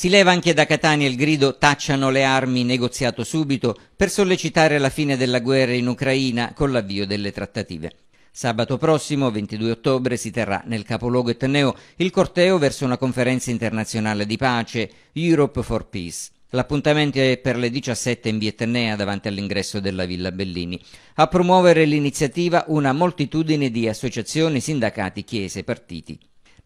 Si leva anche da Catania il grido tacciano le armi, negoziato subito, per sollecitare la fine della guerra in Ucraina con l'avvio delle trattative. Sabato prossimo, 22 ottobre, si terrà nel capoluogo etneo il corteo verso una conferenza internazionale di pace, Europe for Peace. L'appuntamento è per le 17 in Vietnea davanti all'ingresso della Villa Bellini. A promuovere l'iniziativa una moltitudine di associazioni, sindacati, chiese, e partiti.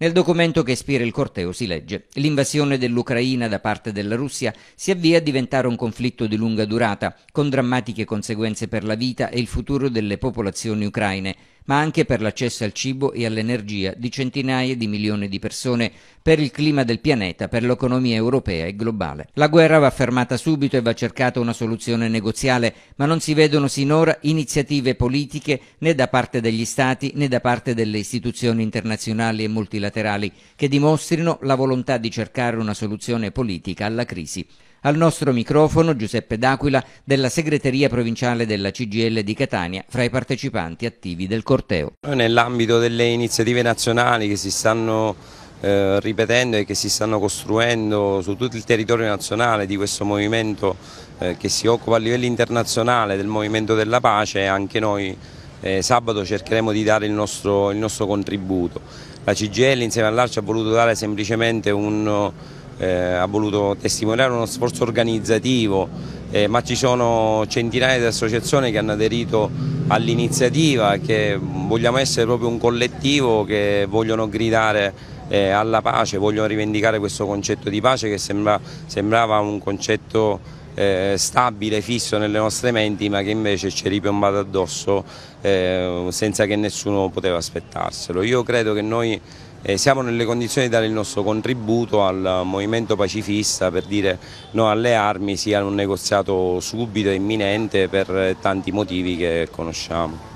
Nel documento che ispira il corteo si legge «L'invasione dell'Ucraina da parte della Russia si avvia a diventare un conflitto di lunga durata, con drammatiche conseguenze per la vita e il futuro delle popolazioni ucraine» ma anche per l'accesso al cibo e all'energia di centinaia di milioni di persone, per il clima del pianeta, per l'economia europea e globale. La guerra va fermata subito e va cercata una soluzione negoziale, ma non si vedono sinora iniziative politiche né da parte degli Stati né da parte delle istituzioni internazionali e multilaterali che dimostrino la volontà di cercare una soluzione politica alla crisi. Al nostro microfono Giuseppe D'Aquila della segreteria provinciale della CGL di Catania, fra i partecipanti attivi del corteo. Nell'ambito delle iniziative nazionali che si stanno eh, ripetendo e che si stanno costruendo su tutto il territorio nazionale di questo movimento eh, che si occupa a livello internazionale del movimento della pace, anche noi eh, sabato cercheremo di dare il nostro, il nostro contributo. La CGL insieme all'Arci ha voluto dare semplicemente un eh, ha voluto testimoniare uno sforzo organizzativo, eh, ma ci sono centinaia di associazioni che hanno aderito all'iniziativa, che vogliamo essere proprio un collettivo che vogliono gridare eh, alla pace, vogliono rivendicare questo concetto di pace che sembra, sembrava un concetto eh, stabile, fisso nelle nostre menti, ma che invece ci è ripiombato addosso eh, senza che nessuno poteva aspettarselo. Io credo che noi eh, siamo nelle condizioni di dare il nostro contributo al movimento pacifista per dire no alle armi sia un negoziato subito e imminente per tanti motivi che conosciamo.